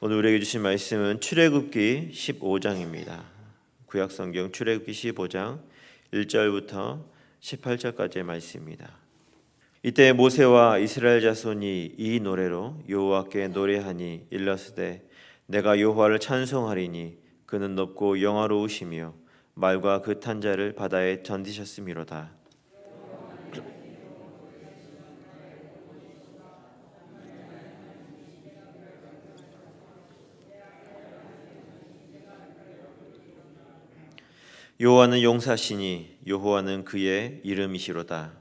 오늘 우리에게 주신 말씀은 출애굽기 15장입니다. 구약 성경 출애굽기 15장 1절부터 18절까지의 말씀입니다. 이때 모세와 이스라엘 자손이 이 노래로 여호와께 노래하니 일렀으되 내가 여호와를 찬송하리니 그는 높고 영화로우시며 말과 그 탄자를 바다에 던지셨음이로다. 여호와는 용사시니 여호와는 그의 이름이시로다.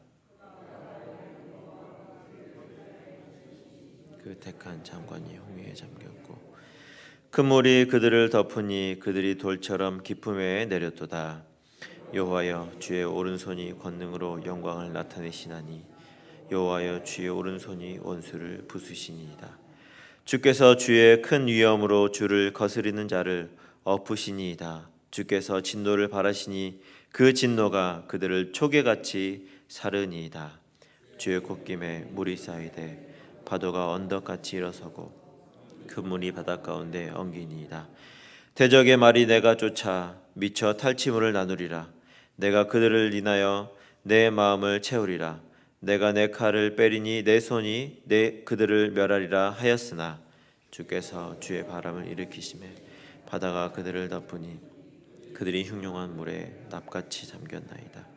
그 택한 장관이 홍해에 잠겼고 큰물이 그 그들을 덮으니 그들이 돌처럼 깊음에 내렸도다. 여호와여 주의 오른손이 권능으로 영광을 나타내시나니 여호와여 주의 오른손이 원수를 부수시니이다. 주께서 주의 큰 위엄으로 주를 거스리는 자를 엎으시니이다. 주께서 진노를 바라시니 그 진노가 그들을 초계같이 사르니이다. 주의 콧김에 물이 쌓이되 파도가 언덕같이 일어서고 그 물이 바닷 가운데 엉기니이다. 대적의 말이 내가 쫓아 미쳐 탈취물을 나누리라. 내가 그들을 인하여 내 마음을 채우리라. 내가 내 칼을 빼리니 내 손이 내 그들을 멸하리라 하였으나 주께서 주의 바람을 일으키심에 바다가 그들을 덮으니 그들이 흉흉한 물에 납같이 잠겼나이다.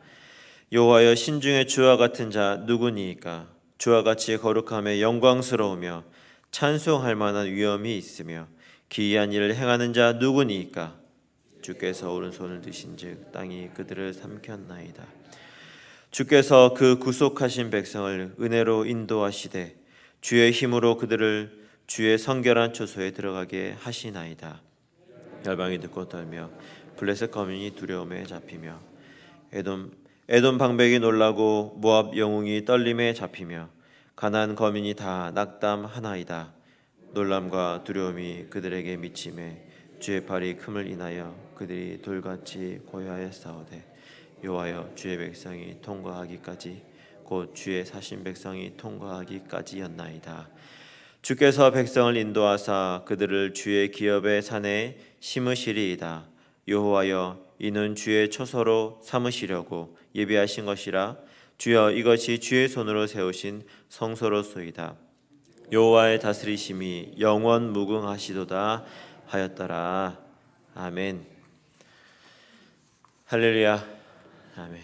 여호와여 신중의 주와 같은 자 누구니이까 주와 같이 거룩함에 영광스러우며 찬송할 만한 위엄이 있으며 기이한 일을 행하는 자 누구니이까 주께서 오른손을 드신즉 땅이 그들을 삼켰나이다. 주께서 그 구속하신 백성을 은혜로 인도하시되 주의 힘으로 그들을 주의 성결한 초소에 들어가게 하시나이다. 열방이 듣고 떨며 블레셋 거민이 두려움에 잡히며 에돔 에돔 방백이 놀라고 모압 영웅이 떨림에 잡히며 가난 거민이 다 낙담하나이다. 놀람과 두려움이 그들에게 미침에 주의 팔이 큼을 인하여 그들이 돌같이 고요하였사오되 요하여 주의 백성이 통과하기까지 곧 주의 사신 백성이 통과하기까지였나이다. 주께서 백성을 인도하사 그들을 주의 기업의 산에 심으시리이다. 여호와여 이는 주의 처소로 삼으시려고 예비하신 것이라 주여 이것이 주의 손으로 세우신 성소로소이다 여호와의 다스리심이 영원 무궁하시도다 하였더라 아멘 할렐루야 아멘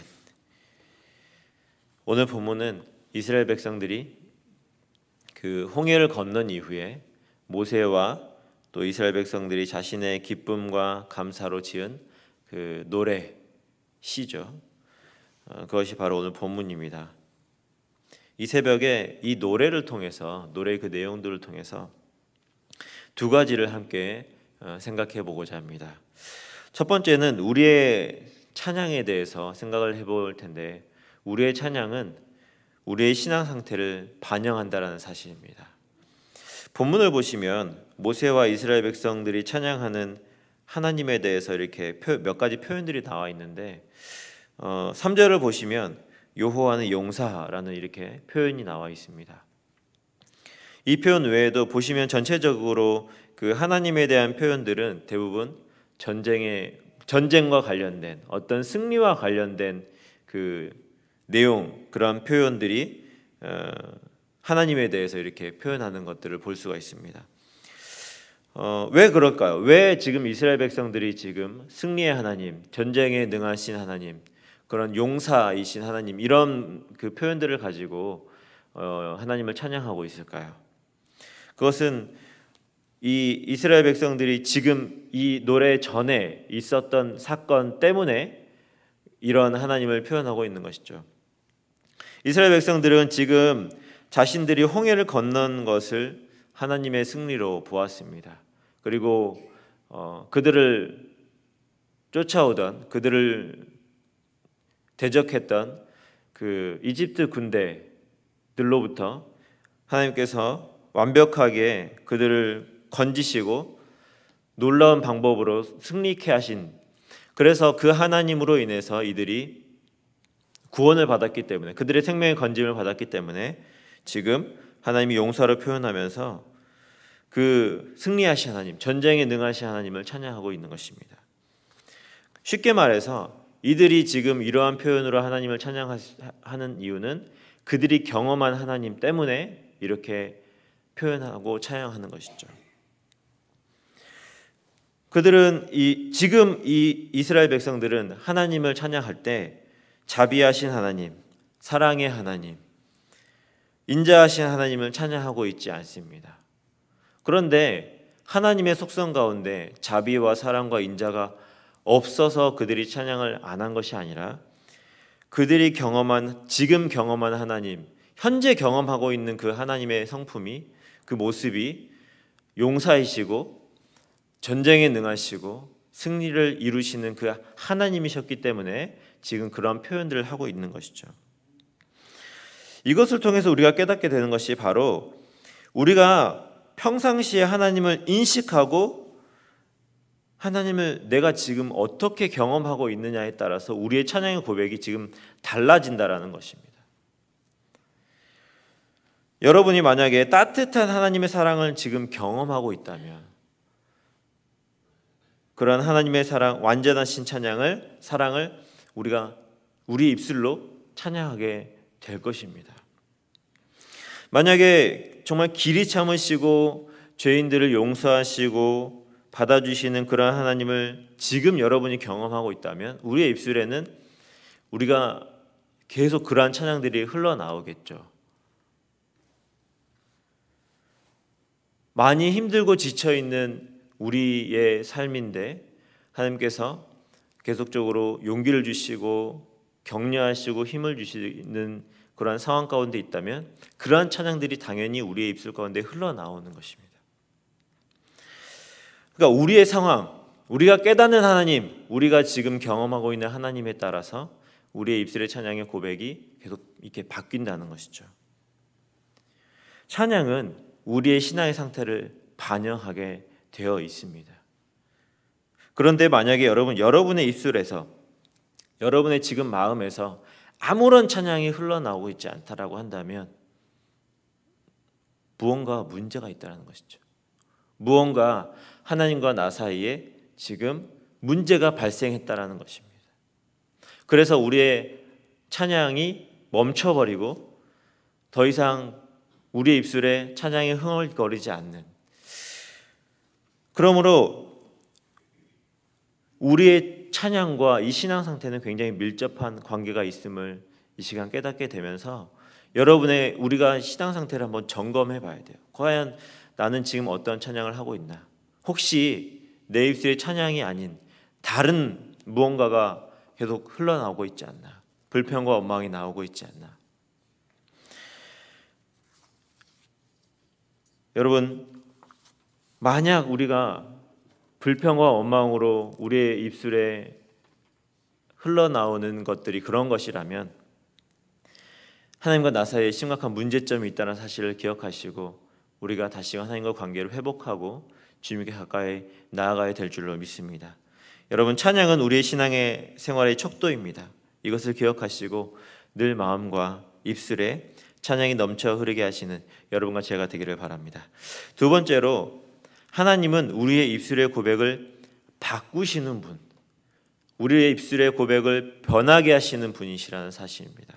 오늘 본문은 이스라엘 백성들이 그 홍해를 건넌 이후에 모세와 또 이스라엘 백성들이 자신의 기쁨과 감사로 지은 그 노래 시죠. 어, 그것이 바로 오늘 본문입니다. 이 새벽에 이 노래를 통해서 노래의 그 내용들을 통해서 두 가지를 함께 어, 생각해 보고자 합니다. 첫 번째는 우리의 찬양에 대해서 생각을 해볼 텐데 우리의 찬양은 우리의 신앙 상태를 반영한다라는 사실입니다. 본문을 보시면 모세와 이스라엘 백성들이 찬양하는 하나님에 대해서 이렇게 몇 가지 표현들이 나와 있는데 어, 3절을 보시면 요호와는 용사라는 이렇게 표현이 나와 있습니다. 이 표현 외에도 보시면 전체적으로 그 하나님에 대한 표현들은 대부분 전쟁에 전쟁과 관련된 어떤 승리와 관련된 그 내용 그런 표현들이 어, 하나님에 대해서 이렇게 표현하는 것들을 볼 수가 있습니다. 어, 왜 그럴까요? 왜 지금 이스라엘 백성들이 지금 승리의 하나님, 전쟁에 능하신 하나님, 그런 용사이신 하나님 이런 그 표현들을 가지고 어, 하나님을 찬양하고 있을까요? 그것은 이 이스라엘 백성들이 지금 이 노래 전에 있었던 사건 때문에 이런 하나님을 표현하고 있는 것이죠. 이스라엘 백성들은 지금 자신들이 홍해를 건넌 것을 하나님의 승리로 보았습니다. 그리고 어, 그들을 쫓아오던 그들을 대적했던 그 이집트 군대들로부터 하나님께서 완벽하게 그들을 건지시고 놀라운 방법으로 승리케 하신 그래서 그 하나님으로 인해서 이들이 구원을 받았기 때문에 그들의 생명의 건짐을 받았기 때문에 지금 하나님이 용서를 표현하면서 그 승리하신 하나님, 전쟁에 능하신 하나님을 찬양하고 있는 것입니다. 쉽게 말해서 이들이 지금 이러한 표현으로 하나님을 찬양하는 이유는 그들이 경험한 하나님 때문에 이렇게 표현하고 찬양하는 것이죠. 그들은 이, 지금 이 이스라엘 백성들은 하나님을 찬양할 때 자비하신 하나님, 사랑의 하나님, 인자하신 하나님을 찬양하고 있지 않습니다. 그런데 하나님의 속성 가운데 자비와 사랑과 인자가 없어서 그들이 찬양을 안 한 것이 아니라 그들이 경험한 지금 경험한 하나님, 현재 경험하고 있는 그 하나님의 성품이 그 모습이 용사이시고 전쟁에 능하시고 승리를 이루시는 그 하나님이셨기 때문에 지금 그런 표현들을 하고 있는 것이죠. 이것을 통해서 우리가 깨닫게 되는 것이 바로 우리가 평상시에 하나님을 인식하고 하나님을 내가 지금 어떻게 경험하고 있느냐에 따라서 우리의 찬양의 고백이 지금 달라진다라는 것입니다. 여러분이 만약에 따뜻한 하나님의 사랑을 지금 경험하고 있다면 그러 하나님의 사랑 완전하신 찬양을 사랑을 우리가 우리 입술로 찬양하게 될 것입니다. 만약에 정말 길이 참으시고 죄인들을 용서하시고 받아주시는 그러한 하나님을 지금 여러분이 경험하고 있다면 우리의 입술에는 우리가 계속 그러한 찬양들이 흘러나오겠죠. 많이 힘들고 지쳐 있는 우리의 삶인데 하나님께서 계속적으로 용기를 주시고 격려하시고 힘을 주시는 그러한 상황 가운데 있다면 그러한 찬양들이 당연히 우리의 입술 가운데 흘러나오는 것입니다. 그러니까 우리의 상황, 우리가 깨닫는 하나님, 우리가 지금 경험하고 있는 하나님에 따라서 우리의 입술의 찬양의 고백이 계속 이렇게 바뀐다는 것이죠. 찬양은 우리의 신앙의 상태를 반영하게 되어 있습니다. 그런데 만약에 여러분 여러분의 입술에서 여러분의 지금 마음에서 아무런 찬양이 흘러나오고 있지 않다라고 한다면 무언가 문제가 있다는 것이죠. 무언가 하나님과 나 사이에 지금 문제가 발생했다라는 것입니다. 그래서 우리의 찬양이 멈춰버리고 더 이상 우리의 입술에 찬양이 흥얼거리지 않는 그러므로 우리의 찬양과 이 신앙 상태는 굉장히 밀접한 관계가 있음을 이 시간 깨닫게 되면서 여러분의 우리가 신앙 상태를 한번 점검해 봐야 돼요. 과연 나는 지금 어떤 찬양을 하고 있나? 혹시 내 입술의 찬양이 아닌 다른 무언가가 계속 흘러나오고 있지 않나? 불평과 원망이 나오고 있지 않나? 여러분, 만약 우리가 불평과 원망으로 우리의 입술에 흘러나오는 것들이 그런 것이라면 하나님과 나 사이에 심각한 문제점이 있다는 사실을 기억하시고 우리가 다시 하나님과 관계를 회복하고 주님께 가까이 나아가야 될 줄로 믿습니다. 여러분 찬양은 우리의 신앙의 생활의 척도입니다. 이것을 기억하시고 늘 마음과 입술에 찬양이 넘쳐 흐르게 하시는 여러분과 제가 되기를 바랍니다. 두 번째로 하나님은 우리의 입술의 고백을 바꾸시는 분, 우리의 입술의 고백을 변하게 하시는 분이시라는 사실입니다.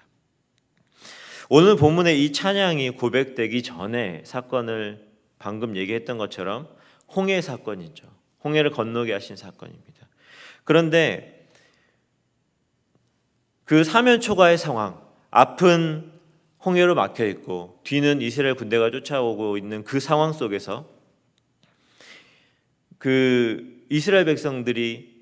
오늘 본문의 이 찬양이 고백되기 전에 사건을 방금 얘기했던 것처럼 홍해 사건이죠. 홍해를 건너게 하신 사건입니다. 그런데 그 사면 초과의 상황, 앞은 홍해로 막혀 있고 뒤는 이스라엘 군대가 쫓아오고 있는 그 상황 속에서 그 이스라엘 백성들이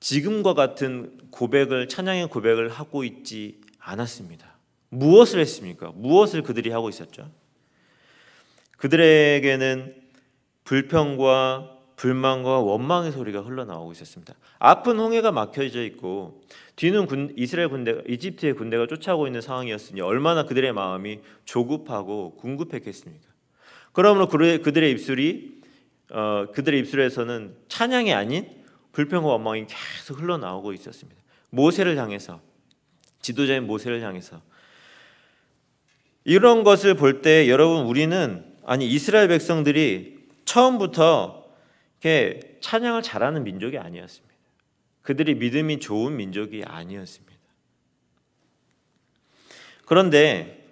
지금과 같은 고백을 찬양의 고백을 하고 있지 않았습니다. 무엇을 했습니까? 무엇을 그들이 하고 있었죠? 그들에게는 불평과 불만과 원망의 소리가 흘러나오고 있었습니다. 앞은 홍해가 막혀져 있고 뒤는 군, 이스라엘 군대, 이집트의 군대가 쫓아오고 있는 상황이었으니 얼마나 그들의 마음이 조급하고 궁급했겠습니까? 그러므로 그들의 입술이 어, 그들의 입술에서는 찬양이 아닌 불평과 원망이 계속 흘러나오고 있었습니다. 모세를 향해서 지도자인 모세를 향해서 이런 것을 볼 때 여러분 우리는 아니 이스라엘 백성들이 처음부터 이렇게 찬양을 잘하는 민족이 아니었습니다. 그들이 믿음이 좋은 민족이 아니었습니다. 그런데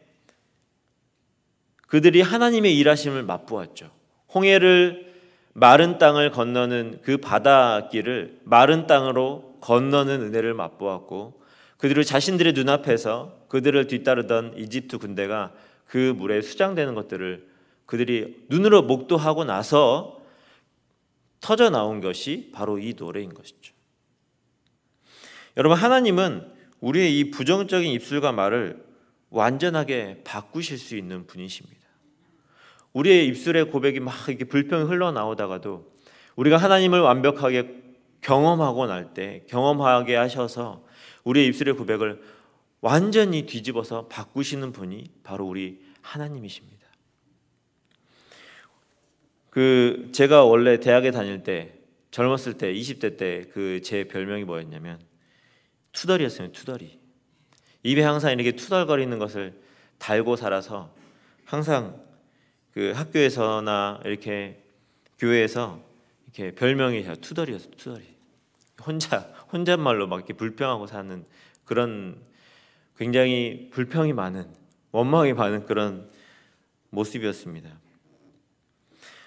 그들이 하나님의 일하심을 맛보았죠. 홍해를 마른 땅을 건너는 그 바다길을 마른 땅으로 건너는 은혜를 맛보았고 그들을 자신들의 눈앞에서 그들을 뒤따르던 이집트 군대가 그 물에 수장되는 것들을 그들이 눈으로 목도하고 나서 터져 나온 것이 바로 이 노래인 것이죠. 여러분 하나님은 우리의 이 부정적인 입술과 말을 완전하게 바꾸실 수 있는 분이십니다. 우리의 입술의 고백이 막 이렇게 불평이 흘러나오다가도 우리가 하나님을 완벽하게 경험하고 날 때 경험하게 하셔서 우리의 입술의 고백을 완전히 뒤집어서 바꾸시는 분이 바로 우리 하나님이십니다. 그 제가 원래 대학에 다닐 때 젊었을 때 20대 때 그 제 별명이 뭐였냐면 투덜이였어요. 투덜이. 입에 항상 이렇게 투덜거리는 것을 달고 살아서 항상 그 학교에서나 이렇게 교회에서 이렇게 별명이 투덜이였어 투덜이 혼자 혼잣말로 막 이렇게 불평하고 사는 그런 굉장히 불평이 많은 원망이 많은 그런 모습이었습니다.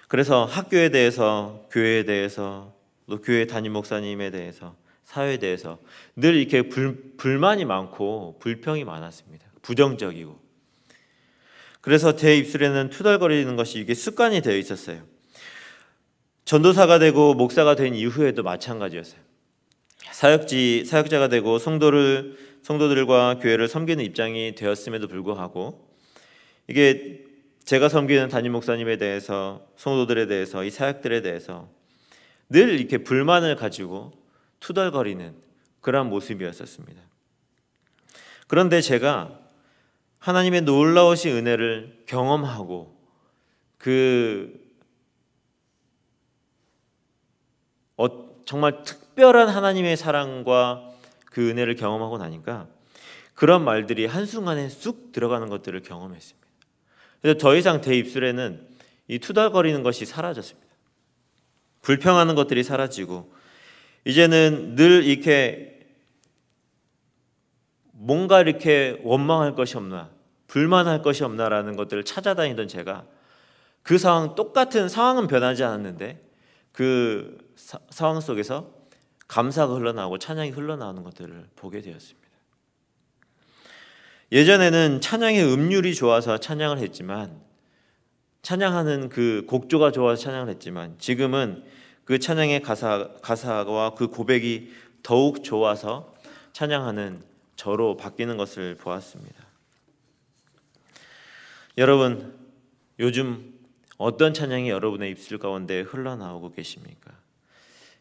그래서 학교에 대해서 교회에 대해서 또 교회 담임 목사님에 대해서 사회에 대해서 늘 이렇게 불, 불만이 많고 불평이 많았습니다. 부정적이고 그래서 제 입술에는 투덜거리는 것이 이게 습관이 되어 있었어요. 전도사가 되고 목사가 된 이후에도 마찬가지였어요. 사역지 사역자가 되고 성도를 성도들과 교회를 섬기는 입장이 되었음에도 불구하고 이게 제가 섬기는 담임 목사님에 대해서 성도들에 대해서 이 사역들에 대해서 늘 이렇게 불만을 가지고 투덜거리는 그런 모습이었었습니다. 그런데 제가 하나님의 놀라우신 은혜를 경험하고 그 어, 정말 특별한 하나님의 사랑과 그 은혜를 경험하고 나니까 그런 말들이 한순간에 쑥 들어가는 것들을 경험했습니다. 그래서 더 이상 대 입술에는 이 투덜거리는 것이 사라졌습니다. 불평하는 것들이 사라지고 이제는 늘 이렇게 뭔가 이렇게 원망할 것이 없나 불만할 것이 없나라는 것들을 찾아다니던 제가 그 상황 똑같은 상황은 변하지 않았는데 그 사, 상황 속에서 감사가 흘러나오고 찬양이 흘러나오는 것들을 보게 되었습니다. 예전에는 찬양의 음률이 좋아서 찬양을 했지만 찬양하는 그 곡조가 좋아서 찬양을 했지만 지금은 그 찬양의 가사 가사와 그 고백이 더욱 좋아서 찬양하는 저로 바뀌는 것을 보았습니다. 여러분 요즘 어떤 찬양이 여러분의 입술 가운데 흘러나오고 계십니까?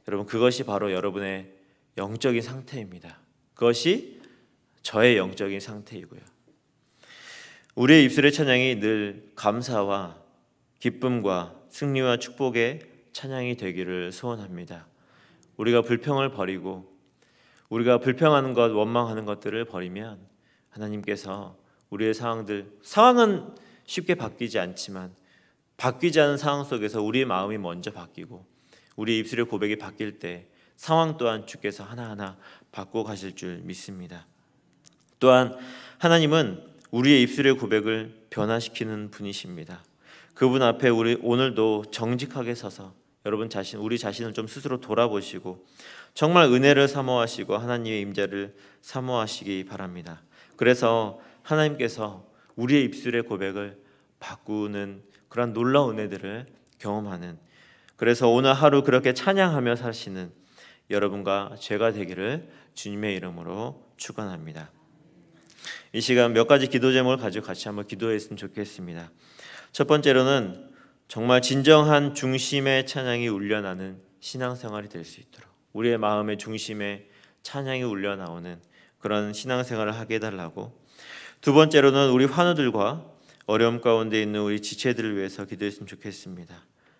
여러분 그것이 바로 여러분의 영적인 상태입니다. 그것이 저의 영적인 상태이고요. 우리의 입술의 찬양이 늘 감사와 기쁨과 승리와 축복의 찬양이 되기를 소원합니다. 우리가 불평을 버리고 우리가 불평하는 것, 원망하는 것들을 버리면 하나님께서 우리의 상황들 상황은 쉽게 바뀌지 않지만 바뀌지 않은 상황 속에서 우리의 마음이 먼저 바뀌고 우리의 입술의 고백이 바뀔 때 상황 또한 주께서 하나하나 바꿔 가실 줄 믿습니다. 또한 하나님은 우리의 입술의 고백을 변화시키는 분이십니다. 그분 앞에 우리 오늘도 정직하게 서서 여러분 자신 우리 자신을 좀 스스로 돌아보시고 정말 은혜를 사모하시고 하나님의 임재를 사모하시기 바랍니다. 그래서 하나님께서 우리의 입술의 고백을 바꾸는 그런 놀라운 은혜들을 경험하는 그래서 오늘 하루 그렇게 찬양하며 사시는 여러분과 제가 되기를 주님의 이름으로 축원합니다. 이 시간 몇 가지 기도 제목을 가지고 같이 한번 기도했으면 좋겠습니다. 첫 번째로는 정말 진정한 중심의 찬양이 울려나는 신앙생활이 될 수 있도록 우리의 마음의 중심에 찬양이 울려나오는 그런 신앙생활을 하게 해달라고 두 번째로는 우리 환우들과 어려움 가운데 있는 우리 지체들을 위해서 기도했으면 좋겠습니다.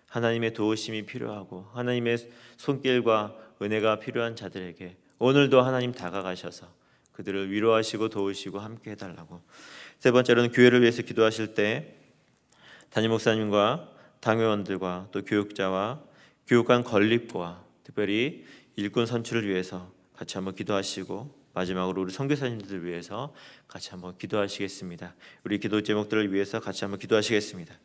하나님의 도우심이 필요하고 하나님의 손길과 은혜가 필요한 자들에게 오늘도 하나님 다가가셔서 그들을 위로하시고 도우시고 함께 해달라고 세 번째로는 교회를 위해서 기도하실 때 담임 목사님과 당회원들과 또 교육자와 교육관 건립과 특별히 일꾼 선출을 위해서 같이 한번 기도하시고 마지막으로 우리 선교사님들을 위해서 같이 한번 기도하시겠습니다. 우리 기도 제목들을 위해서 같이 한번 기도하시겠습니다.